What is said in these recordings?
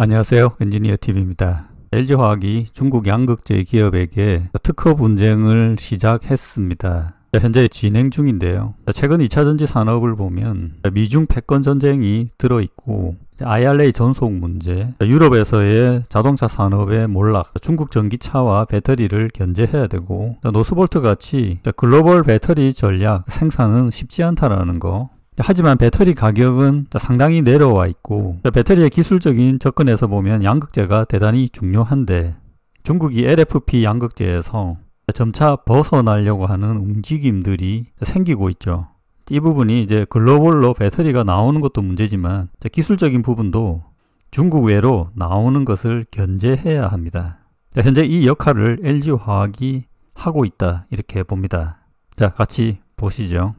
안녕하세요. 엔지니어 TV입니다. LG화학이 중국 양극재 기업에게 특허 분쟁을 시작했습니다. 현재 진행 중인데요. 최근 2차전지 산업을 보면 미중 패권 전쟁이 들어있고 IRA 전속 문제, 유럽에서의 자동차 산업의 몰락, 중국 전기차와 배터리를 견제해야 되고 노스볼트 같이 글로벌 배터리 전략 생산은 쉽지 않다라는 거 하지만 배터리 가격은 상당히 내려와 있고 배터리의 기술적인 접근에서 보면 양극재가 대단히 중요한데 중국이 LFP 양극재에서 점차 벗어나려고 하는 움직임들이 생기고 있죠. 이 부분이 이제 글로벌로 배터리가 나오는 것도 문제지만 기술적인 부분도 중국 외로 나오는 것을 견제해야 합니다. 현재 이 역할을 LG화학이 하고 있다 이렇게 봅니다. 자 같이 보시죠.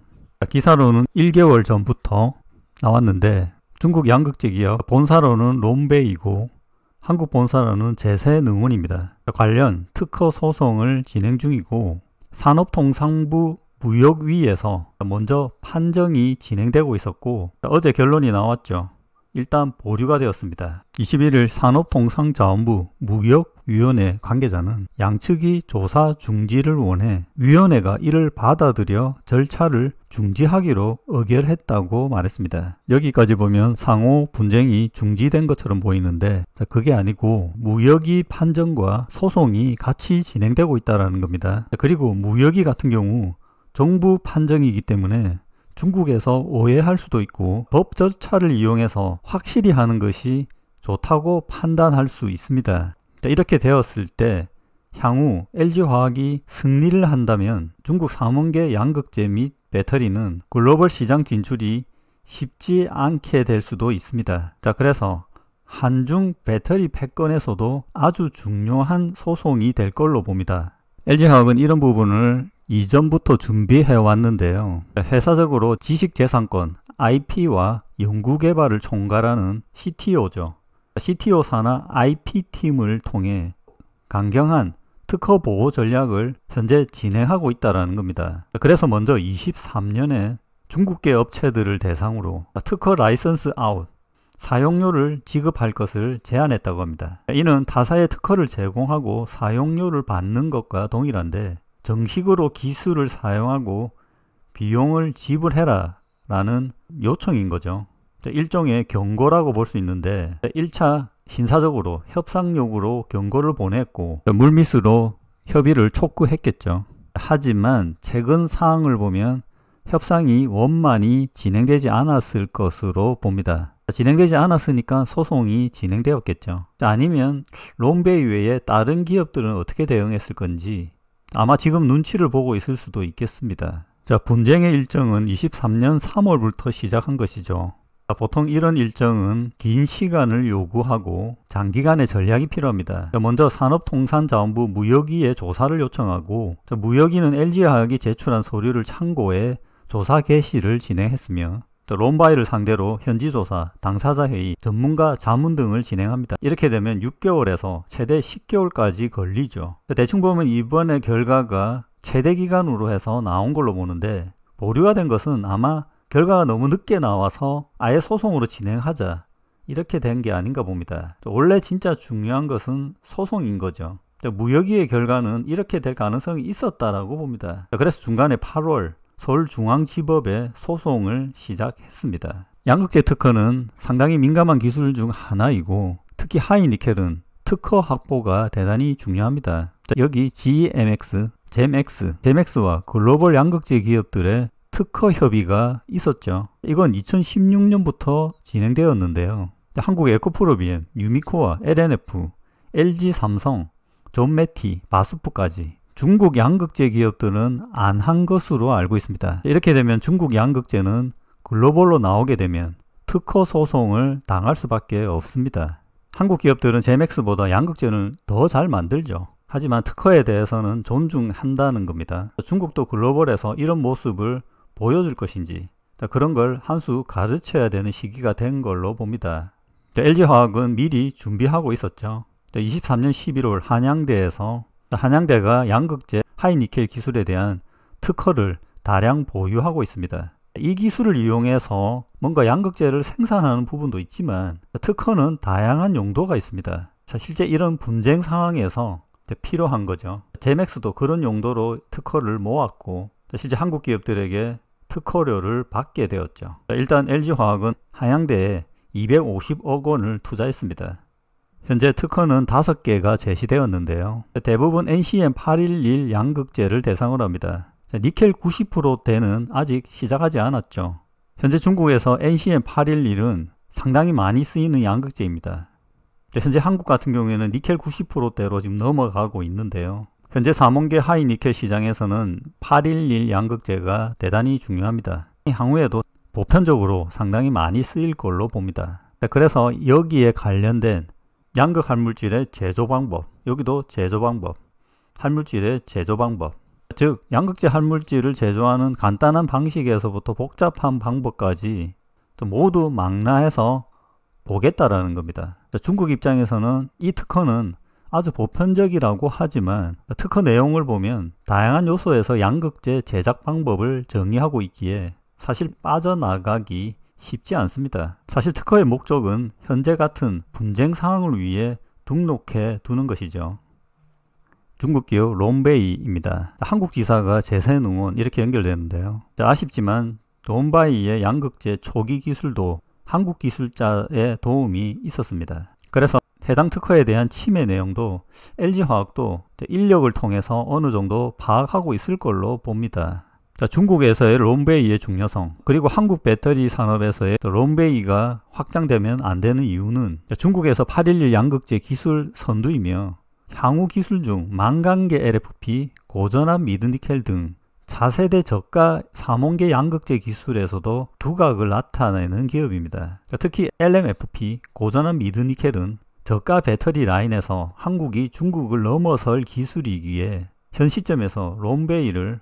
기사로는 1개월 전부터 나왔는데 중국 양극재 기업 본사로는 롬베이고 한국 본사로는 제세능원입니다 관련 특허 소송을 진행 중이고 산업통상부 무역위에서 먼저 판정이 진행되고 있었고 어제 결론이 나왔죠. 일단 보류가 되었습니다. 21일 산업통상자원부 무역 위원회 관계자는 양측이 조사 중지를 원해 위원회가 이를 받아들여 절차를 중지하기로 의결했다고 말했습니다. 여기까지 보면 상호 분쟁이 중지된 것처럼 보이는데 그게 아니고 무역이 판정과 소송이 같이 진행되고 있다는 겁니다. 그리고 무역이 같은 경우 정부 판정이기 때문에 중국에서 오해할 수도 있고 법 절차를 이용해서 확실히 하는 것이 좋다고 판단할 수 있습니다. 이렇게 되었을 때 향후 LG화학이 승리를 한다면 중국 삼원계 양극재 및 배터리는 글로벌 시장 진출이 쉽지 않게 될 수도 있습니다. 자, 그래서 한중 배터리 패권에서도 아주 중요한 소송이 될 걸로 봅니다. LG화학은 이런 부분을 이전부터 준비해 왔는데요. 회사적으로 지식재산권 IP와 연구개발을 총괄하는 CTO죠. CTO사나 IP팀을 통해 강경한 특허 보호 전략을 현재 진행하고 있다는 겁니다. 그래서 먼저 23년에 중국계 업체들을 대상으로 특허 라이선스 아웃, 사용료를 지급할 것을 제안했다고 합니다. 이는 타사의 특허를 제공하고 사용료를 받는 것과 동일한데 정식으로 기술을 사용하고 비용을 지불해라 라는 요청인 거죠. 일종의 경고라고 볼 수 있는데 1차 신사적으로 협상력으로 경고를 보냈고 물밑으로 협의를 촉구했겠죠. 하지만 최근 사항을 보면 협상이 원만히 진행되지 않았을 것으로 봅니다. 진행되지 않았으니까 소송이 진행되었겠죠. 아니면 롱베이 외에 다른 기업들은 어떻게 대응했을 건지 아마 지금 눈치를 보고 있을 수도 있겠습니다. 자, 분쟁의 일정은 23년 3월부터 시작한 것이죠. 보통 이런 일정은 긴 시간을 요구하고 장기간의 전략이 필요합니다. 먼저 산업통상자원부 무역위에 조사를 요청하고 무역위는 LG화학이 제출한 서류를 참고해 조사 개시를 진행했으며 롬바이를 상대로 현지 조사, 당사자 회의, 전문가 자문 등을 진행합니다. 이렇게 되면 6개월에서 최대 10개월까지 걸리죠. 대충 보면 이번에 결과가 최대 기간으로 해서 나온 걸로 보는데 보류가 된 것은 아마 결과가 너무 늦게 나와서 아예 소송으로 진행하자 이렇게 된 게 아닌가 봅니다. 원래 진짜 중요한 것은 소송인 거죠. 무역위의 결과는 이렇게 될 가능성이 있었다라고 봅니다. 그래서 중간에 8월 서울중앙지법에 소송을 시작했습니다. 양극재 특허는 상당히 민감한 기술 중 하나이고 특히 하이니켈은 특허 확보가 대단히 중요합니다. 여기 GMX, GEMX, GEMX와 글로벌 양극재 기업들의 특허 협의가 있었죠. 이건 2016년부터 진행되었는데요. 한국 에코프로 비엠, 유미코와 LNF, LG 삼성, 존 메티, 마스프까지 중국 양극재 기업들은 안 한 것으로 알고 있습니다. 이렇게 되면 중국 양극재는 글로벌로 나오게 되면 특허 소송을 당할 수밖에 없습니다. 한국 기업들은 제맥스보다 양극재는 더 잘 만들죠. 하지만 특허에 대해서는 존중한다는 겁니다. 중국도 글로벌에서 이런 모습을 보여줄 것인지 그런 걸 한수 가르쳐야 되는 시기가 된 걸로 봅니다. LG화학은 미리 준비하고 있었죠. 23년 11월 한양대에서 한양대가 양극재 하이니켈 기술에 대한 특허를 다량 보유하고 있습니다. 이 기술을 이용해서 뭔가 양극재를 생산하는 부분도 있지만 특허는 다양한 용도가 있습니다. 실제 이런 분쟁 상황에서 필요한 거죠. 제맥스도 그런 용도로 특허를 모았고 실제 한국 기업들에게 특허료를 받게 되었죠. 일단 LG화학은 한양대에 250억 원을 투자했습니다. 현재 특허는 5개가 제시되었는데요. 대부분 NCM 811 양극재를 대상으로 합니다. 니켈 90%대는 아직 시작하지 않았죠. 현재 중국에서 NCM 811은 상당히 많이 쓰이는 양극재입니다. 현재 한국 같은 경우에는 니켈 90%대로 지금 넘어가고 있는데요. 현재 삼원계 하이니켈 시장에서는 811 양극재가 대단히 중요합니다. 향후에도 보편적으로 상당히 많이 쓰일 걸로 봅니다. 그래서 여기에 관련된 양극 할물질의 제조 방법, 여기도 제조 방법, 할물질의 제조 방법, 즉 양극재 할물질을 제조하는 간단한 방식에서부터 복잡한 방법까지 모두 망라해서 보겠다라는 겁니다. 중국 입장에서는 이 특허는 아주 보편적이라고 하지만 특허 내용을 보면 다양한 요소에서 양극재 제작 방법을 정의하고 있기에 사실 빠져나가기 쉽지 않습니다. 사실 특허의 목적은 현재 같은 분쟁 상황을 위해 등록해 두는 것이죠. 중국 기업 롬베이입니다. 한국 지사가 재생응원 이렇게 연결되는데요. 아쉽지만 롬바이의 양극재 초기 기술도 한국 기술자의 도움이 있었습니다. 그래서 해당 특허에 대한 침해 내용도 LG화학도 인력을 통해서 어느 정도 파악하고 있을 걸로 봅니다. 자, 중국에서의 롬베이의 중요성 그리고 한국 배터리 산업에서의 롬베이가 확장되면 안 되는 이유는 중국에서 811 양극재 기술 선두이며 향후 기술 중 망간계 LFP, 고전압 미드니켈 등4세대 저가 3원계 양극재 기술에서도 두각을 나타내는 기업입니다. 특히 LMFP, 고전압 미드니켈은 저가 배터리 라인에서 한국이 중국을 넘어설 기술이기에 현 시점에서 롬베이를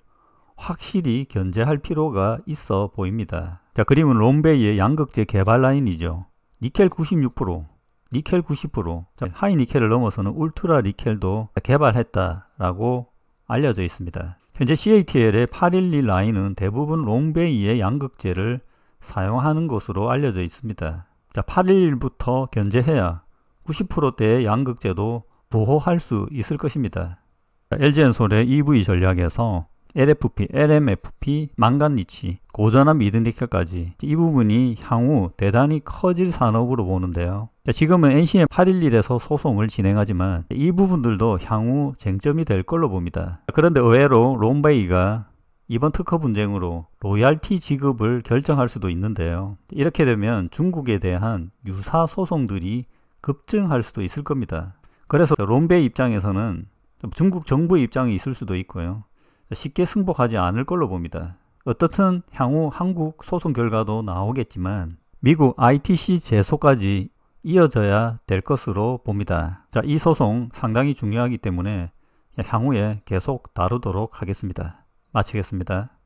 확실히 견제할 필요가 있어 보입니다. 자, 그림은 롬베이의 양극재 개발 라인이죠. 니켈 96%, 니켈 90%, 자, 하이 니켈을 넘어서는 울트라 니켈도 개발했다라고 알려져 있습니다. 현재 CATL의 8 1 1 라인은 대부분 롱베이의 양극재를 사용하는 것으로 알려져 있습니다. 자, 811부터 견제해야 90%대의 양극재도 보호할 수 있을 것입니다. LG엔솔의 EV 전략에서 LFP, LMFP, 망간니치, 고전한 미드니켈까지 이 부분이 향후 대단히 커질 산업으로 보는데요. 지금은 NCM 811에서 소송을 진행하지만 이 부분들도 향후 쟁점이 될 걸로 봅니다. 그런데 의외로 롬베이가 이번 특허 분쟁으로 로얄티 지급을 결정할 수도 있는데요. 이렇게 되면 중국에 대한 유사 소송들이 급증할 수도 있을 겁니다. 그래서 롬베 입장에서는 중국 정부의 입장이 있을 수도 있고요. 쉽게 승복하지 않을 걸로 봅니다. 어떻든 향후 한국 소송 결과도 나오겠지만 미국 ITC 제소까지 이어져야 될 것으로 봅니다. 자, 이 소송 상당히 중요하기 때문에 향후에 계속 다루도록 하겠습니다. 마치겠습니다.